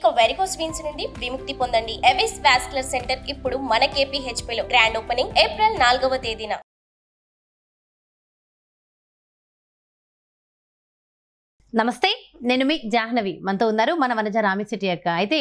ఇక varicose veins నుండి విముక్తి పొందండి ఎవిస్ వాస్కులర్ సెంటర్ ఇప్పుడు మన లో గ్రాండ్ ఓపెనింగ్ ఏప్రిల్ నాలుగవ తేదీన నమస్తే నేను మీ జాహ్నవి మనతో ఉన్నారు మన వనజ రామిశెట్టి యొక్క అయితే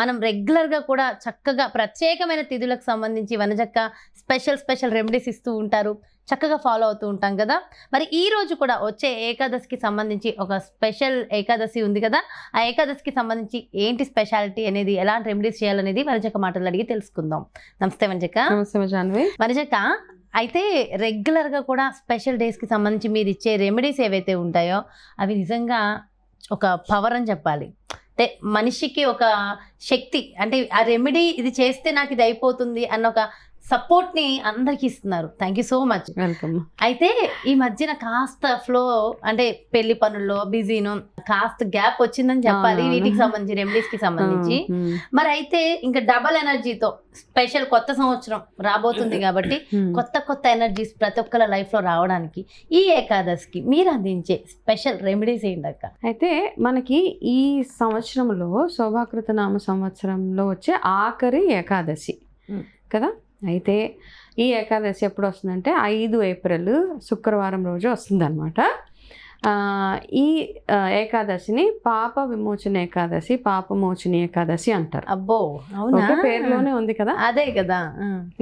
మనం రెగ్యులర్గా కూడా చక్కగా ప్రత్యేకమైన తిథులకు సంబంధించి వనజక్క స్పెషల్ స్పెషల్ రెమెడీస్ ఇస్తూ ఉంటారు చక్కగా ఫాలో అవుతూ ఉంటాం కదా మరి ఈ రోజు కూడా వచ్చే ఏకాదశికి సంబంధించి ఒక స్పెషల్ ఏకాదశి ఉంది కదా ఆ ఏకాదశికి సంబంధించి ఏంటి స్పెషాలిటీ అనేది ఎలాంటి రెమెడీస్ చేయాలనేది వనజక్క మాటలు అడిగి తెలుసుకుందాం నమస్తే వనజక్క నమస్తే జాన్వి వనజక్క అయితే రెగ్యులర్గా కూడా స్పెషల్ డేస్కి సంబంధించి మీరు ఇచ్చే రెమెడీస్ ఏవైతే ఉంటాయో అవి నిజంగా ఒక పవర్ అని చెప్పాలి అంటే మనిషికి ఒక శక్తి అంటే ఆ రెమెడీ ఇది చేస్తే నాకు ఇది అయిపోతుంది అన్న ఒక సపోర్ట్ ని అందరికి ఇస్తున్నారు thank you so much welcome అయితే ఈ మధ్యన కాస్త ఫ్లో అంటే పెళ్లి పనుల్లో బిజీను కాస్త గ్యాప్ వచ్చిందని చెప్పాలి వీటికి సంబంధించి రెమెడీస్ కి సంబంధించి మరి అయితే ఇంకా డబల్ ఎనర్జీతో స్పెషల్ కొత్త సంవత్సరం రాబోతుంది కాబట్టి కొత్త కొత్త ఎనర్జీస్ ప్రతి ఒక్కళ్ళ లైఫ్ లో రావడానికి ఈ ఏకాదశికి మీరు అందించే స్పెషల్ రెమెడీస్ ఏంటక్క అయితే మనకి ఈ సంవత్సరంలో శోభాకృత నామ సంవత్సరంలో వచ్చే ఆఖరి ఏకాదశి కదా అయితే ఈ ఏకాదశి ఎప్పుడు వస్తుందంటే ఐదు ఏప్రిల్ శుక్రవారం రోజు వస్తుందన్నమాట ఈ ఏకాదశిని పాప విమోచన ఏకాదశి పాపమోచని ఏకాదశి అంటారు అబ్బో అవునా పేరులోనే ఉంది కదా అదే కదా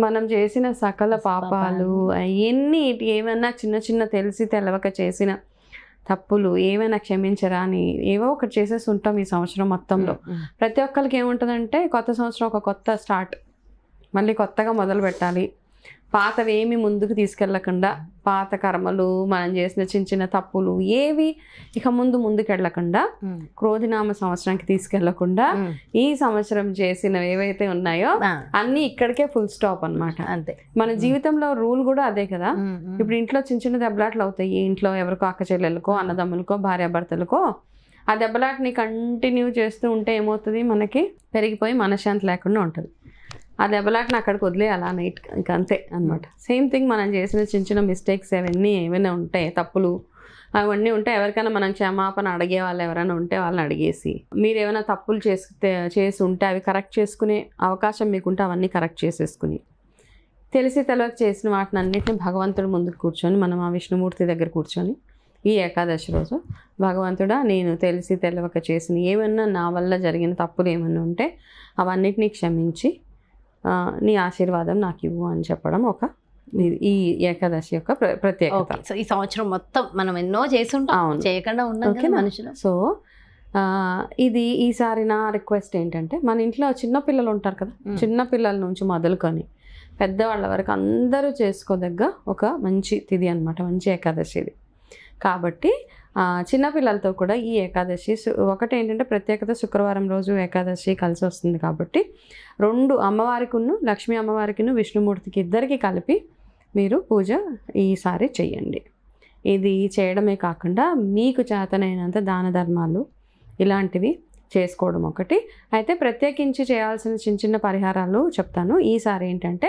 మనం చేసిన సకల పాపాలు అవన్నీ ఏమైనా చిన్న చిన్న తెలిసి తెలవక చేసిన తప్పులు ఏమైనా క్షమించరా అని ఏవో ఒకటి చేసేసి ఉంటాం ఈ సంవత్సరం మొత్తంలో ప్రతి ఒక్కరికి ఏముంటుందంటే కొత్త సంవత్సరం ఒక కొత్త స్టార్ట్ మళ్ళీ కొత్తగా మొదలు పెట్టాలి పాతవేమి ముందుకు తీసుకెళ్లకుండా పాత కర్మలు మనం చేసిన చిన్న చిన్న తప్పులు ఏవి ఇక ముందు ముందుకెళ్లకుండా క్రోధినామ సంవత్సరానికి తీసుకెళ్లకుండా ఈ సంవత్సరం చేసినవి ఏవైతే ఉన్నాయో అన్ని ఇక్కడికే ఫుల్ స్టాప్ అనమాట అంతే మన జీవితంలో రూల్ కూడా అదే కదా ఇప్పుడు ఇంట్లో చిన్న చిన్న దెబ్బలాట్లు అవుతాయి ఇంట్లో ఎవరికో అక్క చెల్లెలకో అన్నదమ్ములకో భార్యాభర్తలకో ఆ దెబ్బలాట్ని కంటిన్యూ చేస్తూ ఉంటే ఏమవుతుంది మనకి పెరిగిపోయి మనశ్శాంతి లేకుండా ఉంటుంది ఆ దెబ్బలాటను అక్కడికి వదిలేయాలి ఆ నైట్ ఇంకా అంతే అనమాట సేమ్ థింగ్ మనం చేసిన చిన్న చిన్న మిస్టేక్స్ అవన్నీ ఏమైనా ఉంటాయి తప్పులు అవన్నీ ఉంటే ఎవరికైనా మనం క్షమాపణ అడిగే వాళ్ళు ఎవరైనా ఉంటే వాళ్ళని అడిగేసి మీరు ఏమైనా తప్పులు చేస్తే చేసి ఉంటే అవి కరెక్ట్ చేసుకునే అవకాశం మీకుంటే అవన్నీ కరెక్ట్ చేసేసుకుని తెలిసి తెలియక చేసిన వాటిని అన్నింటిని భగవంతుడు ముందుకు కూర్చొని మనం ఆ విష్ణుమూర్తి దగ్గర కూర్చొని ఈ ఏకాదశి రోజు భగవంతుడా నేను తెలిసి తెలియక చేసిన ఏమన్నా నా వల్ల జరిగిన తప్పులు ఏమన్నా ఉంటే అవన్నిటినీ క్షమించి నీ ఆశీర్వాదం నాకు ఇవ్వు అని చెప్పడం ఒక ఈ ఏకాదశి యొక్క ప్రత్యేకత సో ఈ సంవత్సరం మొత్తం మనం ఎన్నో చేస్తుంటాం చేయకుండా ఉన్నాం మనుషులు సో ఇది ఈసారి నా రిక్వెస్ట్ ఏంటంటే మన ఇంట్లో చిన్న పిల్లలు ఉంటారు కదా చిన్న పిల్లల నుంచి మొదలుకొని పెద్దవాళ్ళ వరకు అందరూ చేసుకోదగ్గ ఒక మంచి తిది అనమాట మంచి ఏకాదశి ఇది కాబట్టి చిన్నపిల్లలతో కూడా ఈ ఏకాదశి ఒకటి ఏంటంటే ప్రత్యేకత శుక్రవారం రోజు ఏకాదశి కలిసి వస్తుంది కాబట్టి రెండు అమ్మవారికిను లక్ష్మీ అమ్మవారికిను విష్ణుమూర్తికి ఇద్దరికి కలిపి మీరు పూజ ఈసారి చేయండి ఇది చేయడమే కాకుండా మీకు చేతనైనంత దాన ధర్మాలు ఇలాంటివి చేసుకోవడం ఒకటి అయితే ప్రత్యేకించి చేయాల్సిన చిన్న చిన్న పరిహారాలు చెప్తాను ఈసారి ఏంటంటే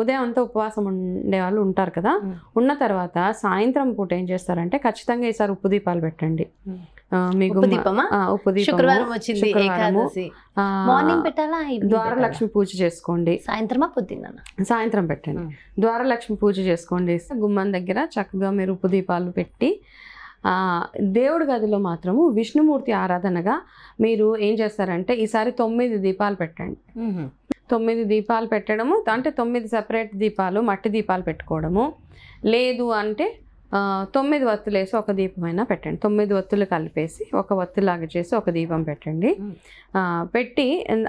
ఉదయం అంతా ఉపవాసం ఉండే వాళ్ళు ఉంటారు కదా ఉన్న తర్వాత సాయంత్రం పూట ఏం చేస్తారంటే ఖచ్చితంగా ఈసారి ఉప్పు దీపాలు పెట్టండి మీకు ఉప్పు వచ్చింది మార్నింగ్ పెట్టాలా ద్వారలక్ష్మి పూజ చేసుకోండి సాయంత్రమా పొద్దున్న సాయంత్రం పెట్టండి ద్వారలక్ష్మి పూజ చేసుకోండి గుమ్మం దగ్గర చక్కగా మీరు ఉప్పు దీపాలు పెట్టి దేవుడి గదిలో మాత్రము విష్ణుమూర్తి ఆరాధనగా మీరు ఏం చేస్తారంటే ఈసారి తొమ్మిది దీపాలు పెట్టండి తొమ్మిది దీపాలు పెట్టడము అంటే తొమ్మిది సపరేట్ దీపాలు మట్టి దీపాలు పెట్టుకోవడము లేదు అంటే తొమ్మిది వత్తులు వేసి ఒక దీపమైనా పెట్టండి తొమ్మిది వత్తులు కలిపేసి ఒక వత్తులాగా చేసి ఒక దీపం పెట్టండి పెట్టి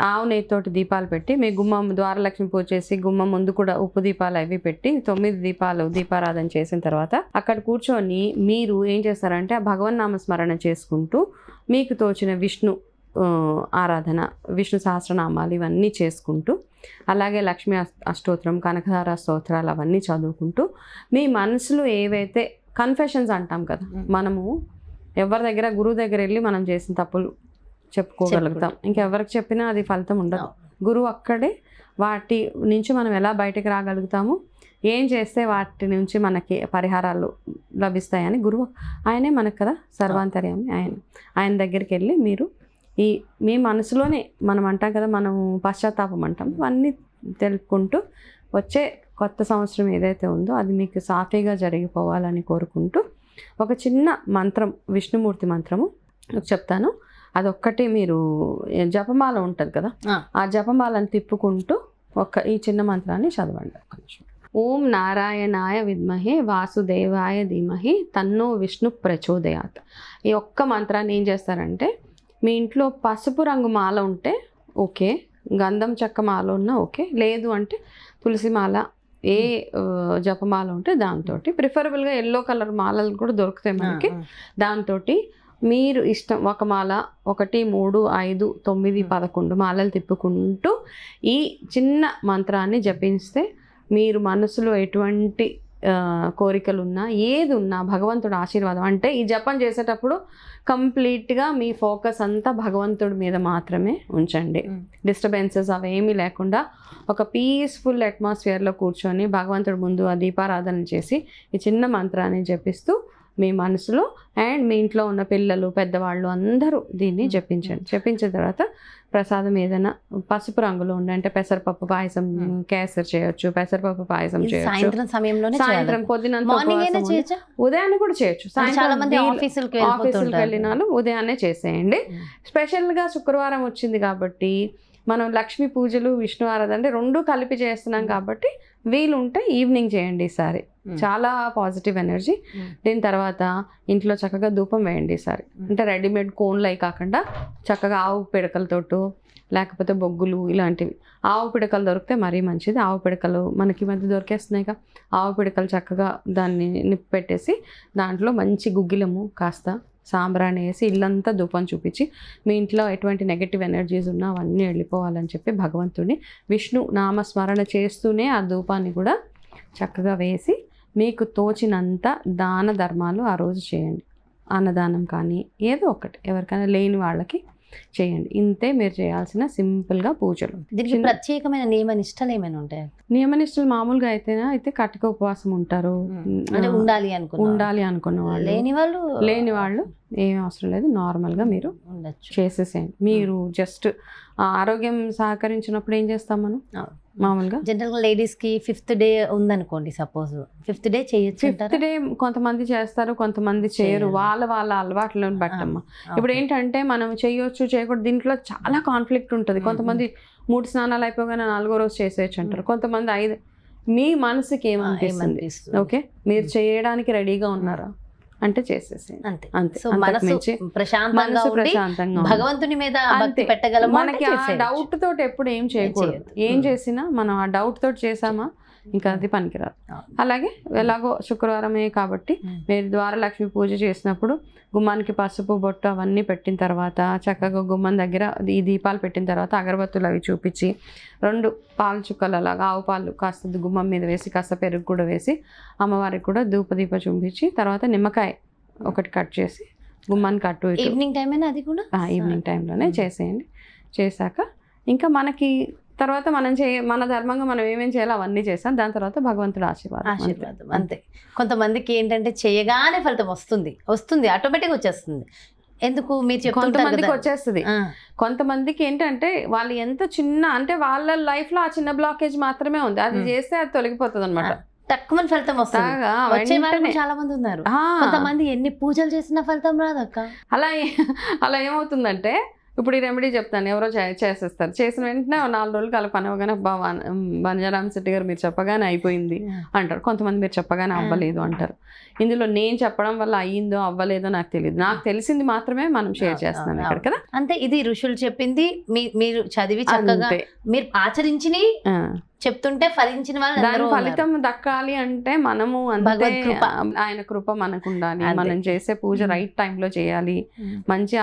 ఆవు నెయ్యితోటి దీపాలు పెట్టి మీ గుమ్మం ద్వారలక్ష్మి పూజ చేసి గుమ్మం ముందు కూడా ఉప్పు దీపాలు అవి పెట్టి తొమ్మిది దీపాలు దీపారాధన చేసిన తర్వాత అక్కడ కూర్చొని మీరు ఏం చేస్తారంటే ఆ భగవన్ స్మరణ చేసుకుంటూ మీకు తోచిన విష్ణు ఆరాధన విష్ణు సహస్రనామాలు ఇవన్నీ చేసుకుంటూ అలాగే లక్ష్మీ అష్టోత్రం కనకధార స్తోత్రాలు అవన్నీ చదువుకుంటూ మీ మనసులో ఏవైతే కన్ఫెషన్స్ అంటాం కదా మనము ఎవరి దగ్గర గురువు దగ్గర వెళ్ళి మనం చేసిన తప్పులు చెప్పుకోగలుగుతాం ఇంకెవరికి చెప్పినా అది ఫలితం ఉండదు గురువు అక్కడే వాటి నుంచి మనం ఎలా బయటకు రాగలుగుతాము ఏం చేస్తే వాటి నుంచి మనకి పరిహారాలు లభిస్తాయని గురువు ఆయనే మనకు కదా సర్వాంతర్యామి ఆయన ఆయన దగ్గరికి వెళ్ళి మీరు ఈ మీ మనసులోనే మనం అంటాం కదా మనం పశ్చాత్తాపం అంటాం ఇవన్నీ తెలుపుకుంటూ వచ్చే కొత్త సంవత్సరం ఏదైతే ఉందో అది మీకు సాఫీగా జరిగిపోవాలని కోరుకుంటూ ఒక చిన్న మంత్రం విష్ణుమూర్తి మంత్రము చెప్తాను అదొక్కటి మీరు జపమాల ఉంటుంది కదా ఆ జపమాలను తిప్పుకుంటూ ఒక ఈ చిన్న మంత్రాన్ని చదవండి కొంచెం ఓం నారాయణాయ విద్మహే వాసుదేవాయ ధీమహి తన్నో విష్ణు ప్రచోదయాత్ ఈ ఒక్క మంత్రాన్ని ఏం చేస్తారంటే మీ ఇంట్లో పసుపు రంగు మాల ఉంటే ఓకే గంధం చెక్క మాల ఉన్నా ఓకే లేదు అంటే తులసి మాల ఏ జపమాల ఉంటే దాంతో ప్రిఫరబుల్గా ఎల్లో కలర్ మాలలు కూడా దొరుకుతాయి మనకి దాంతో మీరు ఇష్టం ఒక మాల ఒకటి మూడు ఐదు తొమ్మిది పదకొండు మాలలు తిప్పుకుంటూ ఈ చిన్న మంత్రాన్ని జపిస్తే మీరు మనసులో ఎటువంటి కోరికలు ఉన్నా ఏది ఉన్నా భగవంతుడు ఆశీర్వాదం అంటే ఈ జపం చేసేటప్పుడు కంప్లీట్గా మీ ఫోకస్ అంతా భగవంతుడి మీద మాత్రమే ఉంచండి డిస్టర్బెన్సెస్ అవేమీ లేకుండా ఒక పీస్ఫుల్ అట్మాస్ఫియర్లో కూర్చొని భగవంతుడి ముందు ఆ దీపారాధన చేసి ఈ చిన్న మంత్రాన్ని జపిస్తూ మీ మనసులో అండ్ మీ ఇంట్లో ఉన్న పిల్లలు పెద్దవాళ్ళు అందరూ దీన్ని జపించండి జపించిన తర్వాత ప్రసాదం ఏదైనా పసుపు రంగులో ఉండే అంటే పెసరపప్పు పాయసం కేసర్ చేయొచ్చు పెసరపప్పు పాయసం చేయొచ్చు సాయంత్రం సాయంత్రం పొద్దున ఉదయాన్నే కూడా చేయొచ్చు ఆఫీసులకు వెళ్ళినాను ఉదయాన్నే చేసేయండి స్పెషల్గా శుక్రవారం వచ్చింది కాబట్టి మనం లక్ష్మీ పూజలు విష్ణు ఆరాధన అంటే రెండు కలిపి చేస్తున్నాం కాబట్టి వీలుంటే ఈవినింగ్ చేయండి ఈసారి చాలా పాజిటివ్ ఎనర్జీ దీని తర్వాత ఇంట్లో చక్కగా ధూపం వేయండి ఈసారి అంటే రెడీమేడ్ కోన్లు అవి కాకుండా చక్కగా ఆవు పిడకలతోటో లేకపోతే బొగ్గులు ఇలాంటివి ఆవు పిడకలు దొరికితే మరీ మంచిది ఆవు పిడకలు మనకి మధ్య దొరికేస్తున్నాయి కదా ఆవు పిడకలు చక్కగా దాన్ని నిప్పి పెట్టేసి దాంట్లో మంచి గుగ్గిలము కాస్త సాంబ్రాన్ని వేసి ఇల్లంతా ధూపం చూపించి మీ ఇంట్లో ఎటువంటి నెగటివ్ ఎనర్జీస్ ఉన్నా అవన్నీ వెళ్ళిపోవాలని చెప్పి భగవంతుడిని విష్ణు నామస్మరణ చేస్తూనే ఆ ధూపాన్ని కూడా చక్కగా వేసి మీకు తోచినంత దాన ధర్మాలు ఆ రోజు చేయండి అన్నదానం కానీ ఏదో ఒకటి ఎవరికైనా లేని వాళ్ళకి చేయండి ఇంతే మీరు చేయాల్సిన సింపుల్గా పూజలు ప్రత్యేకమైన నియమ నిష్టలు ఏమైనా ఉంటాయి నియమ నిష్టలు మామూలుగా అయితేనే అయితే కట్టుక ఉపవాసం ఉంటారు ఉండాలి అనుకున్న ఉండాలి అనుకున్న వాళ్ళు లేని వాళ్ళు లేని వాళ్ళు ఏం అవసరం లేదు నార్మల్గా మీరు చేసేసేయండి మీరు జస్ట్ ఆరోగ్యం సహకరించినప్పుడు ఏం చేస్తాం మనం మామూలుగా జనరల్గా లేడీస్కి ఫిఫ్త్ డే ఉందనుకోండి సపోజ్ ఫిఫ్త్ డే చేయొచ్చు ఫిఫ్త్ డే కొంతమంది చేస్తారు కొంతమంది చేయరు వాళ్ళ వాళ్ళ అలవాట్లను బట్టమ్మ ఇప్పుడు ఏంటంటే మనం చేయొచ్చు చేయకూడదు దీంట్లో చాలా కాన్ఫ్లిక్ట్ ఉంటుంది కొంతమంది మూడు స్నానాలు అయిపోగానే నాలుగో రోజు చేసేయచ్చు అంటారు కొంతమంది ఐదు మీ మనసుకి ఏమనిపిస్తుంది ఓకే మీరు చేయడానికి రెడీగా ఉన్నారా అంటే చేసేసి అంతే అంతే ప్రశాంతంగా భగవంతుని మీద మనకి ఆ డౌట్ తోటి ఎప్పుడు ఏం చేయకూడదు ఏం చేసినా మనం ఆ డౌట్ తోటి చేసామా ఇంకా అది పనికిరాదు అలాగే ఎలాగో శుక్రవారమే కాబట్టి మీరు ద్వారా లక్ష్మి పూజ చేసినప్పుడు గుమ్మానికి పసుపు బొట్టు అవన్నీ పెట్టిన తర్వాత చక్కగా గుమ్మం దగ్గర ఈ దీపాలు పెట్టిన తర్వాత అగరబత్తులు అవి చూపించి రెండు పాలు చుక్కలు అలాగా ఆవు పాలు కాస్త గుమ్మం మీద వేసి కాస్త పెరుగు కూడా వేసి అమ్మవారికి కూడా ధూపదీప చూపించి తర్వాత నిమ్మకాయ ఒకటి కట్ చేసి గుమ్మానికి కట్టు ఈవినింగ్ టైమేనా అది కూడా ఈవినింగ్ టైంలోనే చేసేయండి చేశాక ఇంకా మనకి తర్వాత మనం చే మన ధర్మంగా మనం ఏమేం చేయాలో అవన్నీ చేస్తాం దాని తర్వాత భగవంతుడు ఆశీర్వాదం ఆశీర్వాదం అంతే కొంతమందికి ఏంటంటే చేయగానే ఫలితం వస్తుంది వస్తుంది ఆటోమేటిక్గా వచ్చేస్తుంది ఎందుకు మీరు కొంతమందికి వచ్చేస్తుంది కొంతమందికి ఏంటంటే వాళ్ళు ఎంత చిన్న అంటే వాళ్ళ లైఫ్ లో ఆ చిన్న బ్లాకేజ్ మాత్రమే ఉంది అది చేస్తే అది తొలగిపోతుంది అనమాట తక్కువ ఫలితం వస్తుంది చాలా మంది ఉన్నారు కొంతమంది ఎన్ని పూజలు చేసిన ఫలితం రాదక్క అలా అలా ఏమవుతుందంటే ఇప్పుడు ఈ రెమెడీ చెప్తాను ఎవరో చేసేస్తారు చేసిన వెంటనే నాలుగు రోజులు వాళ్ళకి పని అవ్వగానే అబ్బా బంజారాం శెట్టి గారు మీరు చెప్పగానే అయిపోయింది అంటారు కొంతమంది మీరు చెప్పగానే అవ్వలేదు అంటారు ఇందులో నేను చెప్పడం వల్ల అయ్యిందో అవ్వలేదో నాకు తెలియదు నాకు తెలిసింది మాత్రమే మనం షేర్ చేస్తున్నాం ఇక్కడ కదా అంటే ఇది ఋషులు చెప్పింది మీరు చదివి చక్కగా మీరు ఆచరించి చెప్తుంటే ఫలించిన వాళ్ళు ఫలితం దక్కాలి అంటే మనము అంతే ఆయన కృప మనకు ఉండాలి మనం చేసే పూజ రైట్ టైంలో చేయాలి మంచి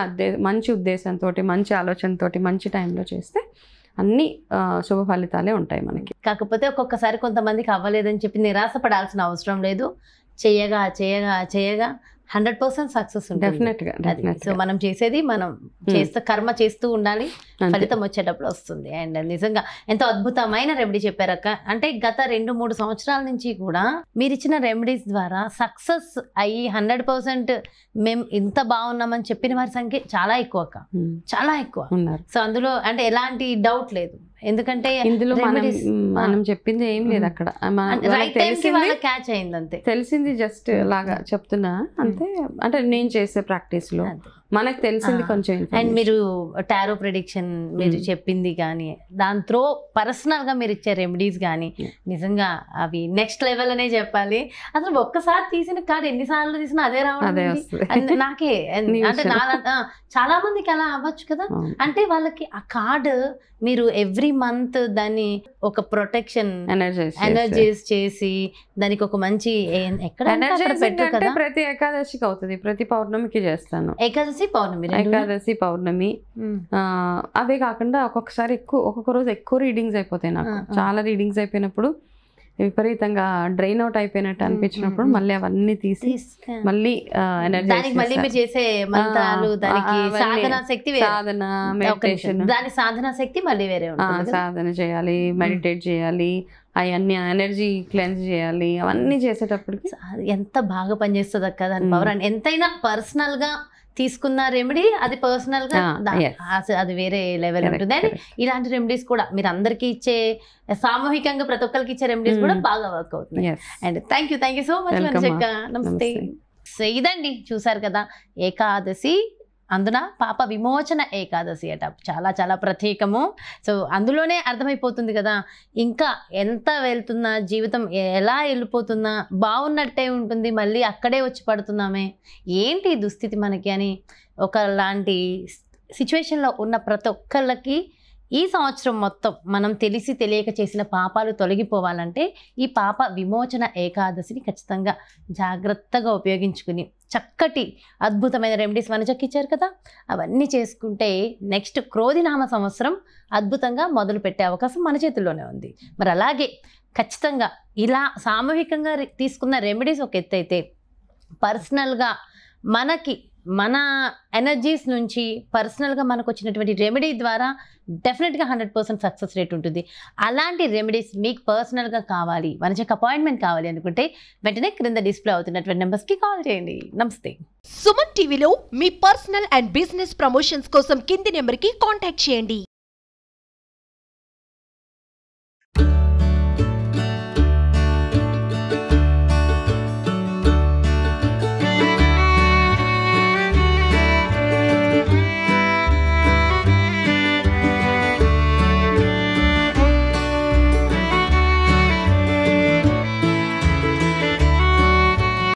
మంచి ఉద్దేశంతో మంచి ఆలోచనతో మంచి టైంలో చేస్తే అన్ని శుభ ఫలితాలే ఉంటాయి మనకి కాకపోతే ఒక్కొక్కసారి కొంతమందికి అవ్వలేదని చెప్పి నిరాశపడాల్సిన అవసరం లేదు చేయగా చేయగా చేయగా హండ్రెడ్ పర్సెంట్ సక్సెస్ ఉంటుంది సో మనం చేసేది మనం hmm. చేస్తూ కర్మ చేస్తూ ఉండాలి ఫలితం వచ్చేటప్పుడు వస్తుంది అండ్ నిజంగా ఎంతో అద్భుతమైన రెమెడీ చెప్పారక్క అంటే గత రెండు మూడు సంవత్సరాల నుంచి కూడా మీరు ఇచ్చిన రెమెడీస్ ద్వారా సక్సెస్ అయ్యి హండ్రెడ్ పర్సెంట్ మేము ఇంత బాగున్నామని చెప్పిన వారి సంఖ్య చాలా ఎక్కువ అక్క hmm. చాలా ఎక్కువ సో అందులో అంటే ఎలాంటి డౌట్ లేదు ఎందుకంటే ఇందులో మనం మనం చెప్పింది ఏం లేదు అక్కడ క్యాచ్ అయింది అంతే తెలిసింది జస్ట్ లాగా చెప్తున్నా అంతే అంటే నేను చేసే ప్రాక్టీస్ లో మనకు తెలిసింది కొంచెం అండ్ మీరు టారో ప్రొడిక్షన్ మీరు చెప్పింది కానీ దాంతో పర్సనల్ గా మీరు ఇచ్చే రెమెడీస్ కానీ నిజంగా అవి నెక్స్ట్ లెవెల్ అనే చెప్పాలి అసలు ఒక్కసారి తీసిన కార్డు ఎన్నిసార్లు తీసినా అదే రావడం నాకే అంటే చాలా మందికి అలా అవ్వచ్చు కదా అంటే వాళ్ళకి ఆ కార్డు మీరు ఎవ్రీ ఎవ్రీ మంత్ దాన్ని ఒక ప్రొటెక్షన్ ఎనర్జైజ్ చేసి దానికి ఒక మంచి ఎక్కడ ప్రతి ఏకాదశికి అవుతుంది ప్రతి పౌర్ణమికి చేస్తాను ఏకాదశి పౌర్ణమి ఏకాదశి పౌర్ణమి hmm. అవే కాకుండా ఒక్కొక్కసారి ఎక్కువ ఒక్కొక్క రోజు ఎక్కువ రీడింగ్స్ అయిపోతాయి నాకు చాలా రీడింగ్స్ అయిపోయినప్పుడు విపరీతంగా డ్రైన్ అవుట్ అయిపోయినట్టు అనిపించినప్పుడు మళ్ళీ అవన్నీ తీసి మళ్ళీ మళ్ళీ చేసే మంత్రాలు దానికి సాధన శక్తి సాధన మెడిటేషన్ దాని సాధన శక్తి మళ్ళీ వేరే సాధన చేయాలి మెడిటేట్ చేయాలి అవన్నీ ఎనర్జీ క్లెన్స్ చేయాలి అవన్నీ చేసేటప్పటికి ఎంత బాగా పనిచేస్తుంది అక్క దాని పవర్ అండ్ ఎంతైనా తీసుకున్న రెమెడీ అది పర్సనల్ గా అది వేరే లెవెల్ ఉంటుంది అండ్ ఇలాంటి రెమెడీస్ కూడా మీరు అందరికి ఇచ్చే సామూహికంగా ప్రతి ఒక్కరికి ఇచ్చే రెమెడీస్ hmm. కూడా బాగా వర్క్ అవుతుంది and thank you thank you so much నమస్తే ఇదండి చూసారు కదా ఏకాదశి అందున పాప విమోచన ఏకాదశి అట చాలా చాలా ప్రత్యేకము సో అందులోనే అర్థమైపోతుంది కదా ఇంకా ఎంత వెళ్తున్నా జీవితం ఎలా వెళ్ళిపోతున్నా బాగున్నట్టే ఉంటుంది మళ్ళీ అక్కడే వచ్చి పడుతున్నామే ఏంటి దుస్థితి మనకి అని ఒకలాంటి సిచ్యువేషన్లో ఉన్న ప్రతి ఒక్కళ్ళకి ఈ సంవత్సరం మొత్తం మనం తెలిసి తెలియక చేసిన పాపాలు తొలగిపోవాలంటే ఈ పాప విమోచన ఏకాదశిని ఖచ్చితంగా జాగ్రత్తగా ఉపయోగించుకుని చక్కటి అద్భుతమైన రెమెడీస్ మన చెక్కిచ్చారు కదా అవన్నీ చేసుకుంటే నెక్స్ట్ క్రోధినామ సంవత్సరం అద్భుతంగా మొదలు పెట్టే అవకాశం మన చేతుల్లోనే ఉంది మరి అలాగే ఖచ్చితంగా ఇలా సామూహికంగా తీసుకున్న రెమెడీస్ ఒక ఎత్తు అయితే పర్సనల్గా మనకి మన ఎనర్జీస్ నుంచి పర్సనల్గా మనకు వచ్చినటువంటి రెమెడీ ద్వారా డెఫినెట్గా హండ్రెడ్ పర్సెంట్ సక్సెస్ రేట్ ఉంటుంది అలాంటి రెమెడీస్ మీకు పర్సనల్గా కావాలి మన చెక్ అపాయింట్మెంట్ కావాలి అనుకుంటే వెంటనే క్రింద డిస్ప్లే అవుతున్నటువంటి నెంబర్స్కి కాల్ చేయండి నమస్తే సుమన్ టీవీలో మీ పర్సనల్ అండ్ బిజినెస్ ప్రమోషన్స్ కోసం కింది నెంబర్కి కాంటాక్ట్ చేయండి